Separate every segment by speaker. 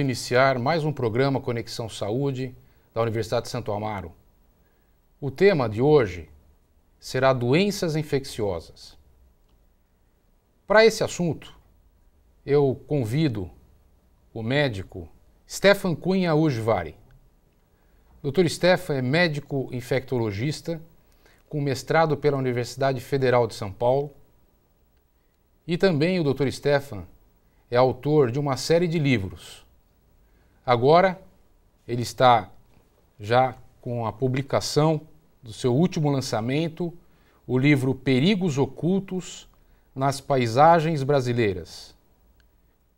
Speaker 1: iniciar mais um programa Conexão Saúde da Universidade de Santo Amaro. O tema de hoje será doenças infecciosas. Para esse assunto, eu convido o médico Stefan Cunha Ujvari. Dr. Stefan é médico infectologista com mestrado pela Universidade Federal de São Paulo. E também o Dr. Stefan é autor de uma série de livros, Agora ele está já com a publicação do seu último lançamento, o livro Perigos Ocultos nas Paisagens Brasileiras.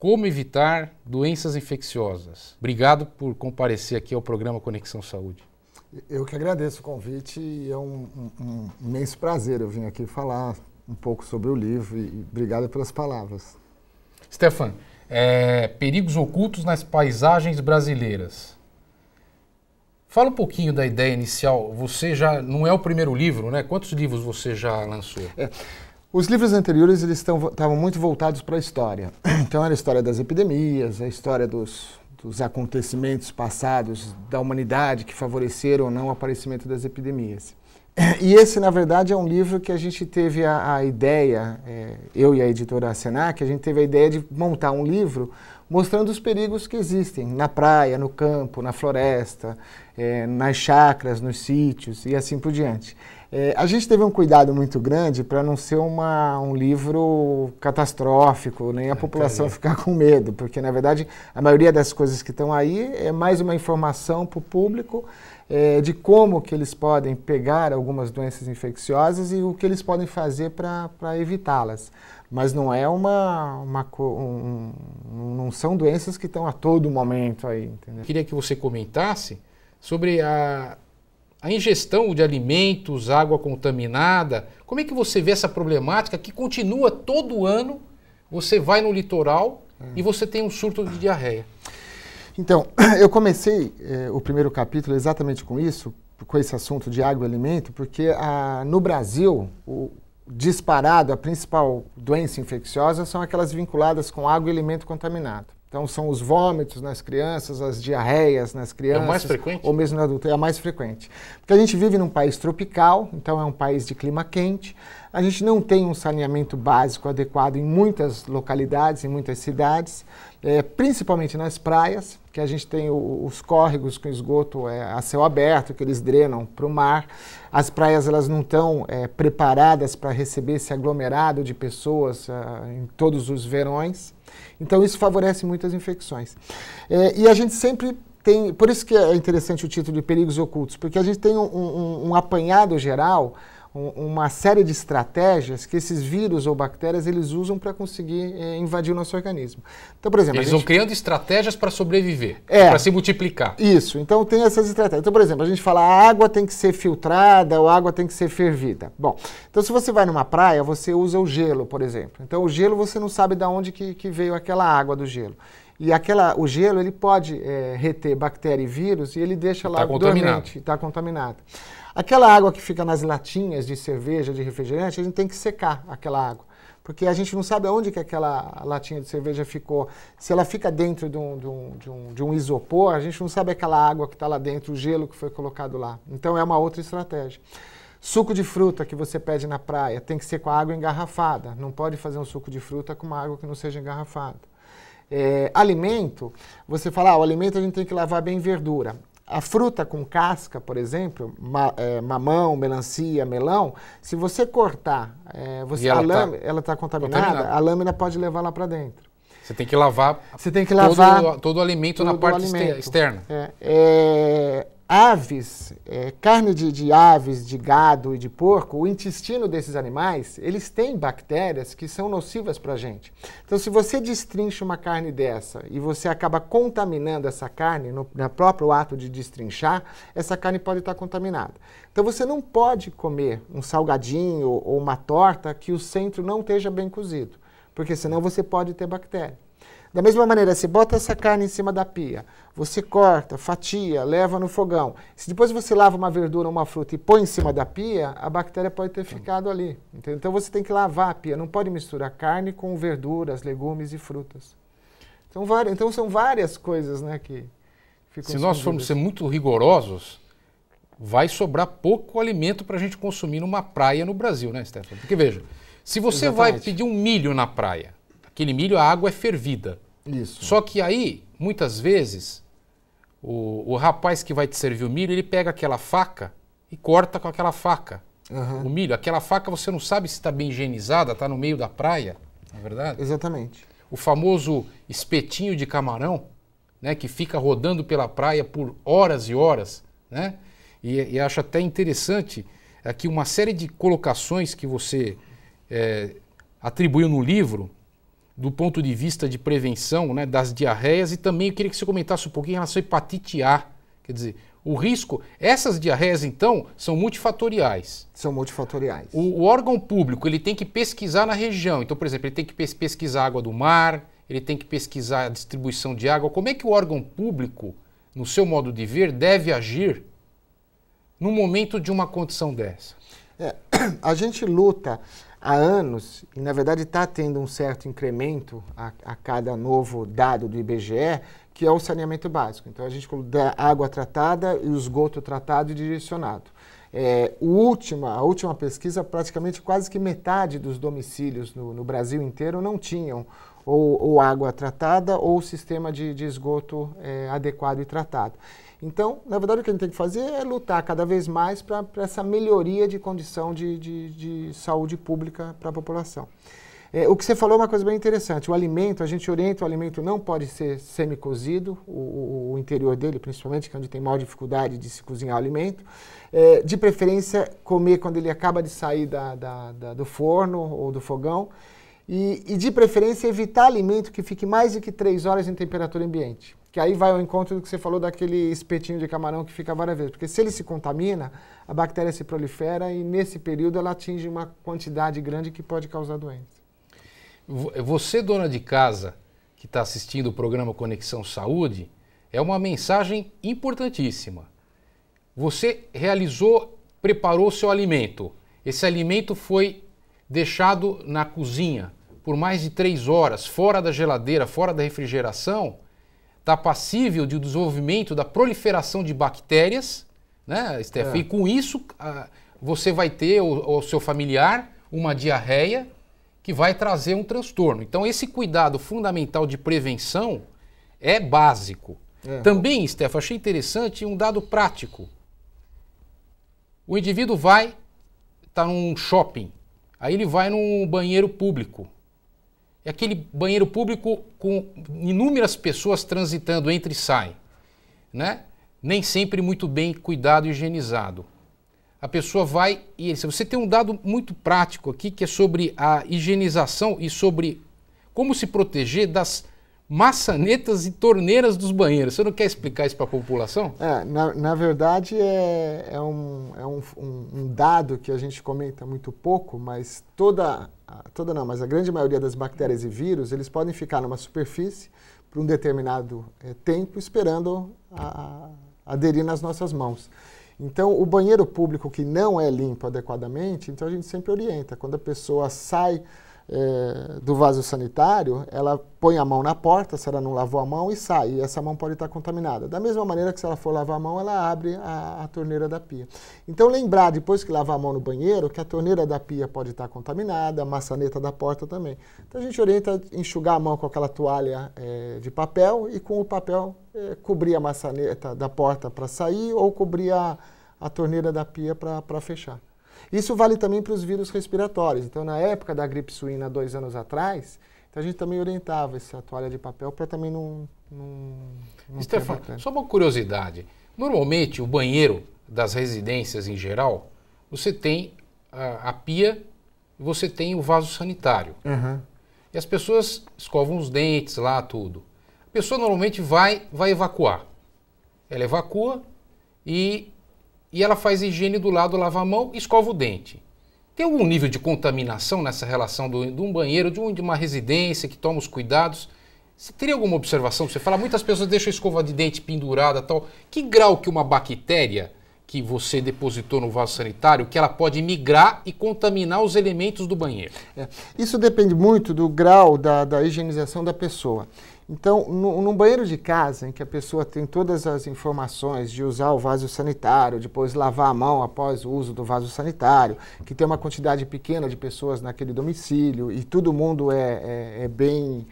Speaker 1: Como evitar doenças infecciosas. Obrigado por comparecer aqui ao programa Conexão Saúde.
Speaker 2: Eu que agradeço o convite e é um, um, um imenso prazer eu vim aqui falar um pouco sobre o livro e obrigado pelas palavras.
Speaker 1: Stefan, é, Perigos Ocultos nas Paisagens Brasileiras. Fala um pouquinho da ideia inicial. Você já não é o primeiro livro, né? Quantos livros você já lançou? É.
Speaker 2: Os livros anteriores eles estavam muito voltados para a história. Então era a história das epidemias, a história dos, dos, acontecimentos passados da humanidade que favoreceram ou não o aparecimento das epidemias. E esse, na verdade, é um livro que a gente teve a, a ideia, é, eu e a editora Senac, a gente teve a ideia de montar um livro mostrando os perigos que existem na praia, no campo, na floresta, é, nas chacras, nos sítios e assim por diante. É, a gente teve um cuidado muito grande para não ser uma, um livro catastrófico, nem a é, população ficar com medo, porque na verdade a maioria das coisas que estão aí é mais uma informação para o público é, de como que eles podem pegar algumas doenças infecciosas e o que eles podem fazer para evitá-las. Mas não é uma, uma um, não são doenças que estão a todo momento aí. Entendeu?
Speaker 1: Queria que você comentasse sobre a a ingestão de alimentos, água contaminada. Como é que você vê essa problemática que continua todo ano? Você vai no litoral hum. e você tem um surto de diarreia.
Speaker 2: Então, eu comecei eh, o primeiro capítulo exatamente com isso, com esse assunto de água e alimento, porque no Brasil, o disparado, a principal doença infecciosa são aquelas vinculadas com água e alimento contaminado. Então são os vômitos nas crianças, as diarreias nas é crianças. É mais frequente? Ou mesmo no adulto, é a mais frequente. Porque a gente vive num país tropical, então é um país de clima quente. A gente não tem um saneamento básico adequado em muitas localidades, em muitas cidades, é, principalmente nas praias, que a gente tem o, os córregos com esgoto é, a céu aberto, que eles drenam para o mar. As praias elas não estão é, preparadas para receber esse aglomerado de pessoas ah, em todos os verões. Então isso favorece muitas infecções. É, e a gente sempre tem, por isso que é interessante o título de Perigos Ocultos, porque a gente tem um, um, um apanhado geral uma série de estratégias que esses vírus ou bactérias eles usam para conseguir é, invadir o nosso organismo. Então, por exemplo, eles gente... vão criando estratégias para sobreviver, é, para se multiplicar. Isso. Então tem essas estratégias. Então, por exemplo, a gente fala a água tem que ser filtrada ou a água tem que ser fervida. Bom, então se você vai numa praia, você usa o gelo, por exemplo. Então o gelo você não sabe de onde que, que veio aquela água do gelo. E aquela, o gelo ele pode é, reter bactéria e vírus e ele deixa lá tá dormente, está contaminado. Aquela água que fica nas latinhas de cerveja, de refrigerante, a gente tem que secar aquela água. Porque a gente não sabe aonde que aquela latinha de cerveja ficou. Se ela fica dentro de um, de um, de um, de um isopor, a gente não sabe aquela água que está lá dentro, o gelo que foi colocado lá. Então é uma outra estratégia. Suco de fruta que você pede na praia tem que ser com a água engarrafada. Não pode fazer um suco de fruta com uma água que não seja engarrafada. É, alimento, você fala, ah, o alimento a gente tem que lavar bem verdura. A fruta com casca, por exemplo, ma, é, mamão, melancia, melão, se você cortar, é, você, ela a lâmina, tá ela está contaminada, contaminada, a lâmina pode levar lá para dentro.
Speaker 1: Você tem que lavar. Você tem que lavar todo, todo o alimento todo na parte alimento. externa. É,
Speaker 2: é, aves, é, carne de, de, aves, de gado e de porco, o intestino desses animais, eles têm bactérias que são nocivas para a gente. Então, se você destrincha uma carne dessa e você acaba contaminando essa carne no, no próprio ato de destrinchar, essa carne pode estar contaminada. Então, você não pode comer um salgadinho ou uma torta que o centro não esteja bem cozido, porque senão você pode ter bactéria. Da mesma maneira, você bota essa carne em cima da pia, você corta, fatia, leva no fogão. Se depois você lava uma verdura ou uma fruta e põe em cima da pia, a bactéria pode ter ficado ali. Entendeu? Então você tem que lavar a pia, não pode misturar carne com verduras, legumes e frutas. Então, várias, então são várias coisas né, que ficam Se nós formos ser
Speaker 1: muito rigorosos, vai sobrar pouco alimento para a gente consumir numa praia no Brasil, né, Stefano? Porque veja, se você Exatamente. vai pedir um milho na praia, aquele milho, a água é fervida. Isso. Só que aí, muitas vezes, o, o rapaz que vai te servir o milho, ele pega aquela faca e corta com aquela faca. Uhum. O milho, aquela faca você não sabe se está bem higienizada, está no meio da praia, não é verdade? Exatamente. O famoso espetinho de camarão, né, que fica rodando pela praia por horas e horas, né? E, e acho até interessante aqui é uma série de colocações que você é, atribuiu no livro do ponto de vista de prevenção né, das diarreias e também eu queria que você comentasse um pouquinho em relação à hepatite A. Quer dizer, o risco, essas diarreias então são multifatoriais.
Speaker 2: São multifatoriais.
Speaker 1: O, o órgão público ele tem que pesquisar na região. Então, por exemplo, ele tem que pesquisar a água do mar, ele tem que pesquisar a distribuição de água. Como é que o órgão público, no seu modo de ver, deve agir no momento de uma condição dessa?
Speaker 2: É, a gente luta há anos, e na verdade está tendo um certo incremento a, a, cada novo dado do IBGE, que é o saneamento básico. Então a gente dá água tratada e o esgoto tratado e direcionado. É, última, a última pesquisa, praticamente quase que metade dos domicílios no, no Brasil inteiro não tinham ou, ou, água tratada ou sistema de, de esgoto é, adequado e tratado. Então, na verdade, o que a gente tem que fazer é lutar cada vez mais para essa melhoria de condição de, de, de saúde pública para a população. É, o que você falou é uma coisa bem interessante. O alimento, a gente orienta, o alimento não pode ser semi-cozido, o, o, interior dele, principalmente, que é onde tem maior dificuldade de se cozinhar o alimento. É, de preferência, comer quando ele acaba de sair da, da, da, do forno ou do fogão. E, e, de preferência, evitar alimento que fique mais de que 3 horas em temperatura ambiente que aí vai ao encontro do que você falou daquele espetinho de camarão que fica várias vezes. Porque se ele se contamina, a bactéria se prolifera e nesse período ela atinge uma quantidade grande que pode causar doença.
Speaker 1: É, você, dona de casa, que está assistindo o programa Conexão Saúde, é uma mensagem importantíssima. Você realizou, preparou seu alimento. Esse alimento foi deixado na cozinha por mais de três horas, fora da geladeira, fora da refrigeração está passível de desenvolvimento da proliferação de bactérias, né, Steph? É. E com isso ah, você vai ter o, o seu familiar uma diarreia que vai trazer um transtorno. Então esse cuidado fundamental de prevenção é básico. É. Também, Steph, achei interessante um dado prático. O indivíduo vai, está num shopping, aí ele vai num banheiro público é aquele banheiro público com inúmeras pessoas transitando entre e sai, né? nem sempre muito bem cuidado e higienizado. A pessoa vai e você tem um dado muito prático aqui que é sobre a higienização e sobre como se proteger das maçanetas e torneiras dos banheiros. Você não quer explicar isso
Speaker 2: para a população? É, na, na verdade, é, é, um, é um, um, um, dado que a gente comenta muito pouco, mas toda, toda não, mas a grande maioria das bactérias e vírus, eles podem ficar numa superfície por um determinado é, tempo, esperando a, a aderir nas nossas mãos. Então, o banheiro público que não é limpo adequadamente, então a gente sempre orienta. Quando a pessoa sai é, do vaso sanitário, ela põe a mão na porta, se ela não lavou a mão, e sai. E essa mão pode estar contaminada. Da mesma maneira que se ela for lavar a mão, ela abre a, a torneira da pia. Então, lembrar, depois que lavar a mão no banheiro, que a torneira da pia pode estar contaminada, a maçaneta da porta também. Então, a gente orienta enxugar a mão com aquela toalha é, de papel e com o papel é, cobrir a maçaneta da porta para sair ou cobrir a, a torneira da pia para fechar. Isso vale também para os vírus respiratórios. Então, na época da gripe suína, dois anos atrás, então a gente também orientava essa toalha de papel para também não. não, não Stefano, só
Speaker 1: uma curiosidade. Normalmente, o banheiro das residências em geral, você tem a, a pia e você tem o vaso sanitário. Uhum. E as pessoas escovam os dentes lá, tudo. A pessoa normalmente vai, vai evacuar. Ela evacua e e ela faz higiene do lado, lava a mão, escova o dente. Tem algum nível de contaminação nessa relação do, de um banheiro, de, um, de uma residência que toma os cuidados? Você teria alguma observação? Você fala, muitas pessoas deixam a escova de dente pendurada tal. Que grau que uma bactéria que você depositou no vaso sanitário, que ela pode migrar e contaminar os elementos do banheiro?
Speaker 2: É. Isso depende muito do grau da, da higienização da pessoa. Então, no, num banheiro de casa, em que a pessoa tem todas as informações de usar o vaso sanitário, depois lavar a mão após o uso do vaso sanitário, que tem uma quantidade pequena de pessoas naquele domicílio e todo mundo é, é, é bem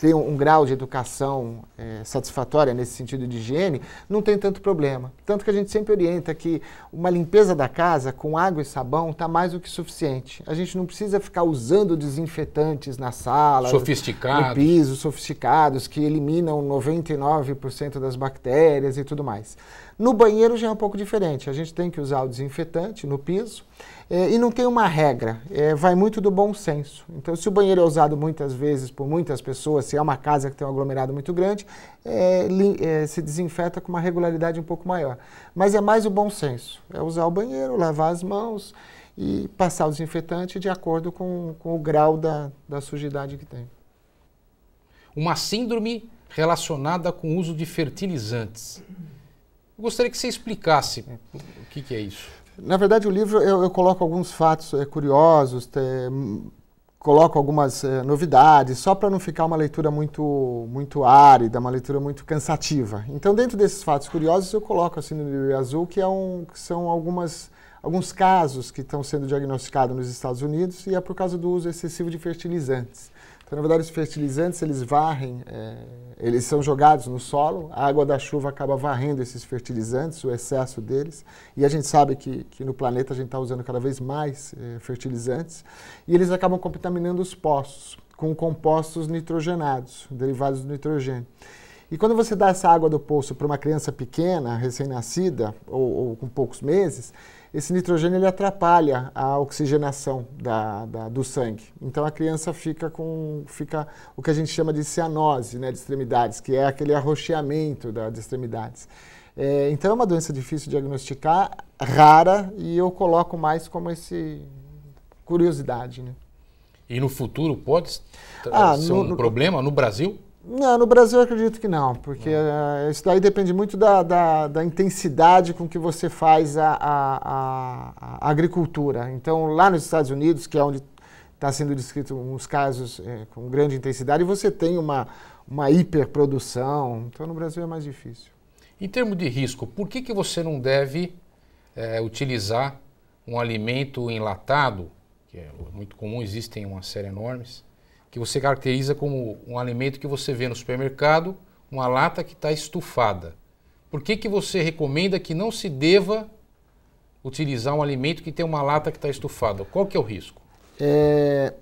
Speaker 2: ter um, um grau de educação é, satisfatória nesse sentido de higiene, não tem tanto problema. Tanto que a gente sempre orienta que uma limpeza da casa com água e sabão está mais do que suficiente. A gente não precisa ficar usando desinfetantes na sala,
Speaker 1: sofisticados. no piso,
Speaker 2: sofisticados, que eliminam 99% das bactérias e tudo mais. No banheiro já é um pouco diferente. A gente tem que usar o desinfetante no piso é, e não tem uma regra. É, vai muito do bom senso. Então, se o banheiro é usado muitas vezes por muitas pessoas, se é uma casa que tem um aglomerado muito grande, é, se desinfeta com uma regularidade um pouco maior. Mas é mais o bom senso. É usar o banheiro, lavar as mãos e passar o desinfetante de acordo com, com o grau da, da sujidade que tem.
Speaker 1: Uma síndrome relacionada com o uso de fertilizantes. Eu gostaria que você explicasse o que, que é isso.
Speaker 2: Na verdade, o livro eu, eu coloco alguns fatos é, curiosos, te, coloco algumas é, novidades, só para não ficar uma leitura muito, muito árida, uma leitura muito cansativa. Então, dentro desses fatos curiosos, eu coloco assim no livro azul que, é um, que são algumas alguns casos que estão sendo diagnosticados nos Estados Unidos e é por causa do uso excessivo de fertilizantes. Então, na verdade, os fertilizantes, eles varrem, é, eles são jogados no solo, a água da chuva acaba varrendo esses fertilizantes, o excesso deles, e a gente sabe que, que no planeta a gente está usando cada vez mais é, fertilizantes, e eles acabam contaminando os poços com compostos nitrogenados, derivados do nitrogênio. E quando você dá essa água do poço para uma criança pequena, recém-nascida, ou, ou com poucos meses, esse nitrogênio ele atrapalha a oxigenação da, da, do sangue. Então a criança fica com fica o que a gente chama de cianose né, de extremidades, que é aquele arroxeamento das extremidades. É, então é uma doença difícil de diagnosticar, rara, e eu coloco mais como esse curiosidade. Né?
Speaker 1: E no futuro pode ah, ser no, um no... problema no Brasil?
Speaker 2: Não, no Brasil eu acredito que não, porque uh, isso daí depende muito da, da, da, intensidade com que você faz a, a, a, agricultura. Então, lá nos Estados Unidos, que é onde está sendo descrito uns casos é, com grande intensidade, você tem uma, uma hiperprodução. Então, no Brasil é mais difícil. Em
Speaker 1: termos de risco, por que, que você não deve é, utilizar um alimento enlatado, que é muito comum, existem uma série enormes, que você caracteriza como um alimento que você vê no supermercado, uma lata que está estufada. Por que, que você recomenda que não se deva utilizar um alimento que tem uma lata que está estufada? Qual que é o risco?
Speaker 2: É,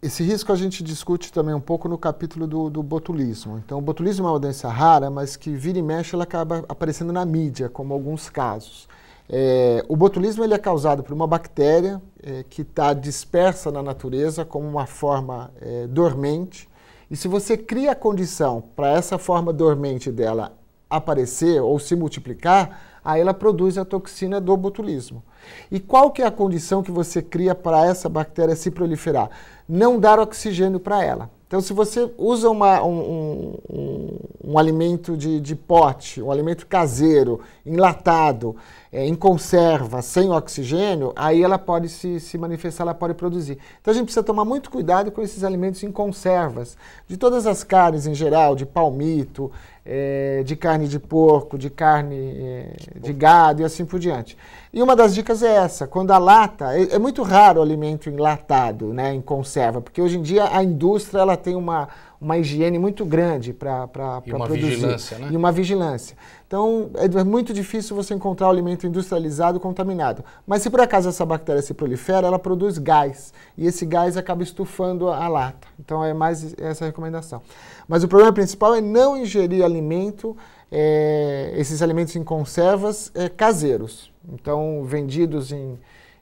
Speaker 2: esse risco a gente discute também um pouco no capítulo do, do, botulismo. Então, o botulismo é uma doença rara, mas que vira e mexe ela acaba aparecendo na mídia, como alguns casos. É, o botulismo ele é causado por uma bactéria é, que está dispersa na natureza como uma forma é, dormente. E se você cria a condição para essa forma dormente dela aparecer ou se multiplicar, aí ela produz a toxina do botulismo. E qual que é a condição que você cria para essa bactéria se proliferar? Não dar oxigênio para ela. Então, se você usa uma, um, um, um, um, alimento de, de pote, um alimento caseiro, enlatado, é, em conserva, sem oxigênio, aí ela pode se, se manifestar, ela pode produzir. Então a gente precisa tomar muito cuidado com esses alimentos em conservas. De todas as carnes em geral, de palmito, é, de carne de porco, de carne é, de gado e assim por diante. E uma das dicas é essa, quando a lata, é, é muito raro o alimento enlatado, né, em conserva, porque hoje em dia a indústria ela tem uma, uma higiene muito grande para produzir. uma produzir. vigilância, né? E uma vigilância. Então, é muito difícil você encontrar o alimento industrializado contaminado. Mas se por acaso essa bactéria se prolifera, ela produz gás. E esse gás acaba estufando a lata. Então, é mais essa recomendação. Mas o problema principal é não ingerir alimento, é, esses alimentos em conservas é, caseiros. Então, vendidos em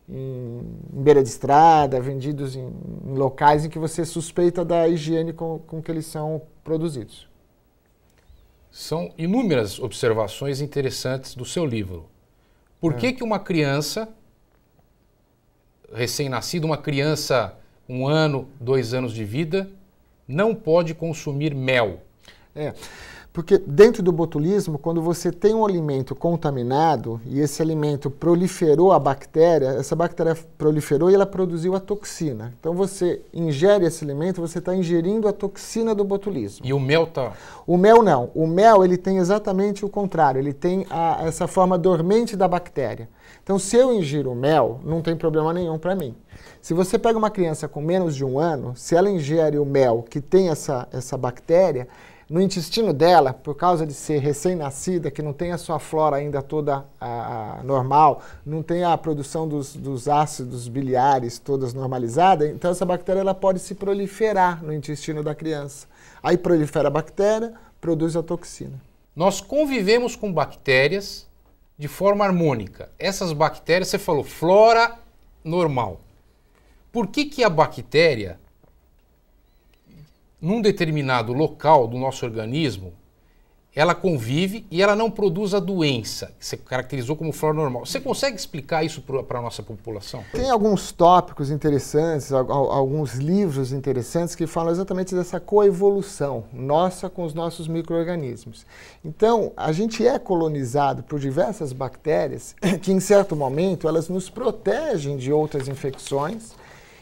Speaker 2: em, beira de estrada, vendidos em, em, locais em que você suspeita da higiene com, com que eles são produzidos.
Speaker 1: São inúmeras observações interessantes do seu livro. Por é. que, que uma criança, recém-nascida, uma criança um ano, dois anos de vida, não pode
Speaker 2: consumir mel? É. Porque dentro do botulismo, quando você tem um alimento contaminado e esse alimento proliferou a bactéria, essa bactéria proliferou e ela produziu a toxina. Então você ingere esse alimento, você está ingerindo a toxina do botulismo. E o mel tá? O mel não. O mel ele tem exatamente o contrário. Ele tem a, essa forma dormente da bactéria. Então se eu ingiro mel, não tem problema nenhum para mim. Se você pega uma criança com menos de um ano, se ela ingere o mel que tem essa, essa bactéria, no intestino dela, por causa de ser recém-nascida, que não tem a sua flora ainda toda a, a, normal, não tem a produção dos, dos ácidos biliares todas normalizada, então essa bactéria ela pode se proliferar no intestino da criança. Aí prolifera a bactéria, produz a toxina. Nós convivemos com
Speaker 1: bactérias de forma harmônica. Essas bactérias, você falou, flora normal. Por que, que a bactéria num determinado local do nosso organismo, ela convive e ela não produz a doença, que você caracterizou como flora normal. Você consegue explicar isso para a nossa população?
Speaker 2: Tem alguns tópicos interessantes, alguns livros interessantes que falam exatamente dessa coevolução nossa com os nossos micro-organismos. Então, a gente é colonizado por diversas bactérias que, em certo momento, elas nos protegem de outras infecções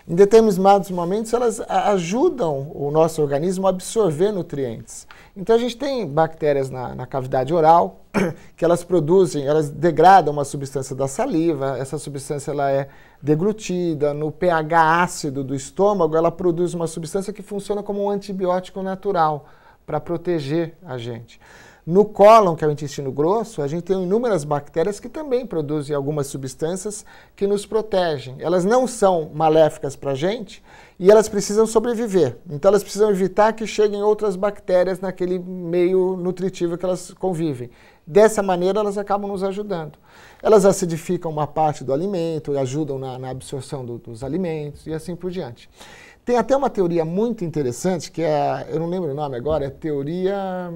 Speaker 2: em determinados momentos, elas ajudam o nosso organismo a absorver nutrientes. Então, a gente tem bactérias na, na cavidade oral que elas produzem, elas degradam uma substância da saliva, essa substância ela é deglutida, no pH ácido do estômago, ela produz uma substância que funciona como um antibiótico natural para proteger a gente. No cólon, que é o intestino grosso, a gente tem inúmeras bactérias que também produzem algumas substâncias que nos protegem. Elas não são maléficas para a gente e elas precisam sobreviver. Então, elas precisam evitar que cheguem outras bactérias naquele meio nutritivo que elas convivem. Dessa maneira, elas acabam nos ajudando. Elas acidificam uma parte do alimento, e ajudam na, na absorção do, dos alimentos e assim por diante. Tem até uma teoria muito interessante que é, eu não lembro o nome agora, é teoria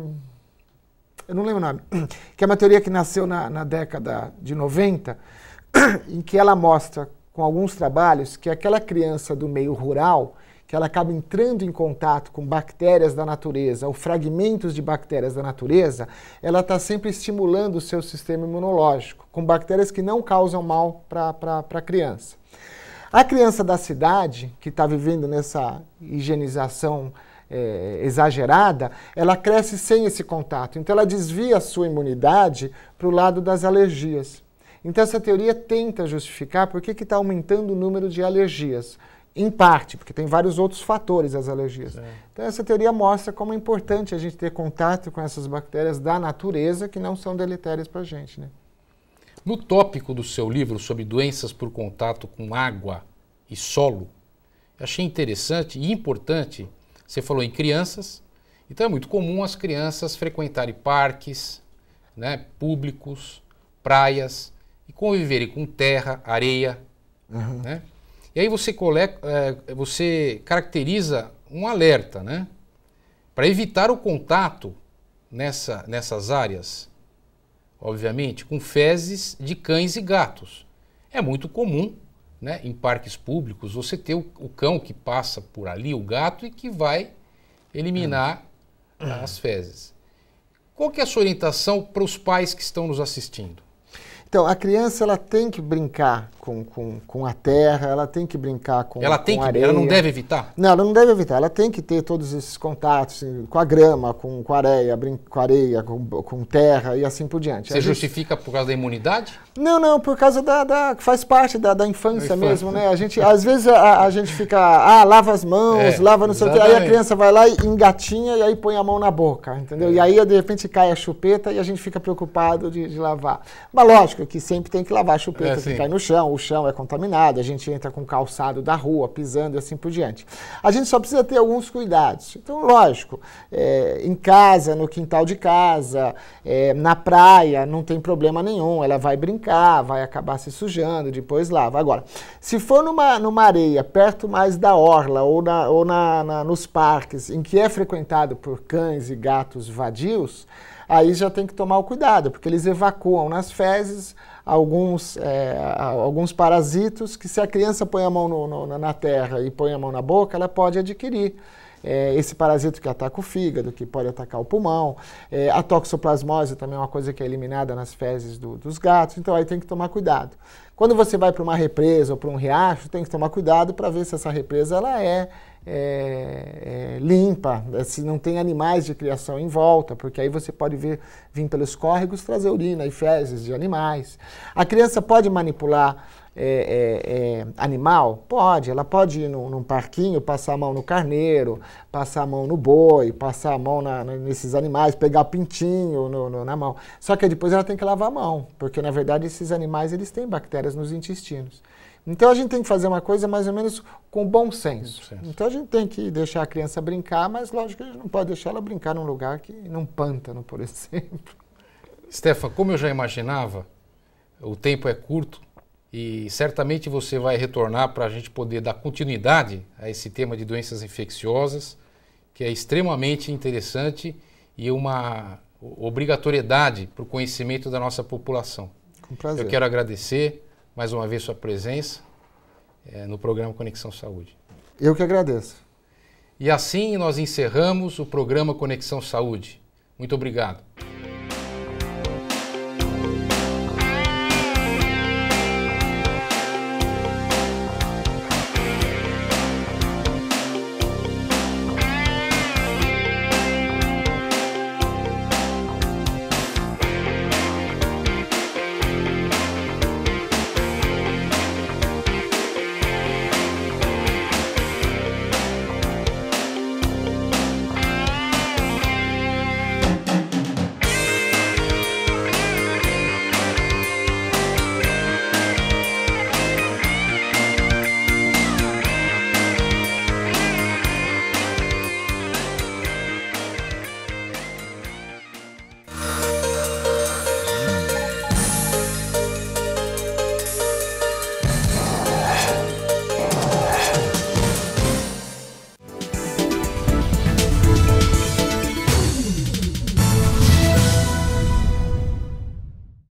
Speaker 2: eu não lembro o nome, que é uma teoria que nasceu na, na década de 90, em que ela mostra com alguns trabalhos que aquela criança do meio rural, que ela acaba entrando em contato com bactérias da natureza ou fragmentos de bactérias da natureza, ela está sempre estimulando o seu sistema imunológico, com bactérias que não causam mal para a criança. A criança da cidade, que está vivendo nessa higienização é, exagerada, ela cresce sem esse contato. Então, ela desvia a sua imunidade para o lado das alergias. Então, essa teoria tenta justificar por que está aumentando o número de alergias. Em parte, porque tem vários outros fatores as alergias. Sim. Então, essa teoria mostra como é importante a gente ter contato com essas bactérias da natureza que não são deletérias para a gente. Né?
Speaker 1: No tópico do seu livro sobre doenças por contato com água e solo, achei interessante e importante você falou em crianças, então é muito comum as crianças frequentarem parques, né, públicos, praias e conviverem com terra, areia, uhum. né? E aí você, é, você caracteriza um alerta, né? Para evitar o contato nessa, nessas áreas, obviamente, com fezes de cães e gatos. É muito comum né, em parques públicos, você ter o, o, cão que passa por ali, o gato, e que vai eliminar hum. as fezes. Qual que é a sua orientação para os pais que estão nos assistindo?
Speaker 2: Então, a criança ela tem que brincar com, com, com a terra, ela tem que brincar com Ela tem com que, areia. ela não deve evitar? Não, ela não deve evitar, ela tem que ter todos esses contatos assim, com a grama, com, com areia, com areia, com, com terra e assim por diante. Você a justifica
Speaker 1: gente... por causa da imunidade?
Speaker 2: Não, não, por causa da... da faz parte da, da infância, infância mesmo, né? A gente, às vezes a, a gente fica, ah, lava as mãos, é, lava não sei o quê, aí a criança vai lá e engatinha e aí põe a mão na boca, entendeu? É. E aí, de repente, cai a chupeta e a gente fica preocupado de, de lavar. Mas lógico, que sempre tem que lavar a chupeta é, que cai no chão, o chão é contaminado, a gente entra com o calçado da rua, pisando e assim por diante. A gente só precisa ter alguns cuidados. Então, lógico, é, em casa, no quintal de casa, é, na praia, não tem problema nenhum, ela vai brincar, vai acabar se sujando, depois lava. Agora, se for numa, numa areia, perto mais da orla ou, na, ou na, na nos parques, em que é frequentado por cães e gatos vadios, aí já tem que tomar o cuidado, porque eles evacuam nas fezes alguns, é, alguns parasitos que se a criança põe a mão no, no, na terra e põe a mão na boca, ela pode adquirir. É, esse parasito que ataca o fígado, que pode atacar o pulmão, é, a toxoplasmose também é uma coisa que é eliminada nas fezes do, dos gatos, então aí tem que tomar cuidado. Quando você vai para uma represa ou para um riacho, tem que tomar cuidado para ver se essa represa ela é é, é, limpa, se assim, não tem animais de criação em volta, porque aí você pode vir, vir pelos córregos trazer urina e fezes de animais. A criança pode manipular é, é, é, animal? Pode, ela pode ir num, num, parquinho, passar a mão no carneiro, passar a mão no boi, passar a mão na, nesses animais, pegar pintinho no, no, na mão. Só que depois ela tem que lavar a mão, porque na verdade esses animais eles têm bactérias nos intestinos. Então a gente tem que fazer uma coisa mais ou menos com bom senso. senso. Então a gente tem que deixar a criança brincar, mas lógico que a gente não pode deixar ela brincar num lugar que num pântano, por exemplo. Stefa, como eu
Speaker 1: já imaginava, o tempo é curto e certamente você vai retornar para a gente poder dar continuidade a esse tema de doenças infecciosas, que é extremamente interessante e uma obrigatoriedade para o conhecimento da nossa população. Com prazer. Eu quero agradecer mais uma vez sua presença é, no programa Conexão Saúde. Eu que agradeço. E assim nós encerramos o programa Conexão Saúde. Muito obrigado.